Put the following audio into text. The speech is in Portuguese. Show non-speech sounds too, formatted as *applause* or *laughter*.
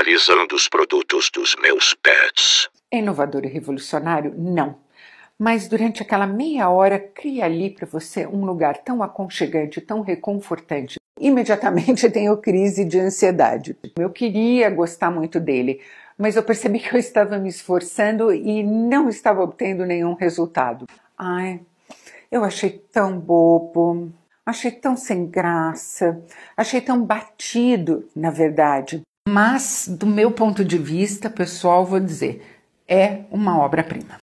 Analisando os produtos dos meus pets. Inovador e revolucionário? Não. Mas durante aquela meia hora, cria ali para você um lugar tão aconchegante, tão reconfortante. Imediatamente *laughs* tenho crise de ansiedade. Eu queria gostar muito dele, mas eu percebi que eu estava me esforçando e não estava obtendo nenhum resultado. Ai, eu achei tão bobo, achei tão sem graça, achei tão batido, na verdade. Mas, do meu ponto de vista pessoal, vou dizer, é uma obra-prima.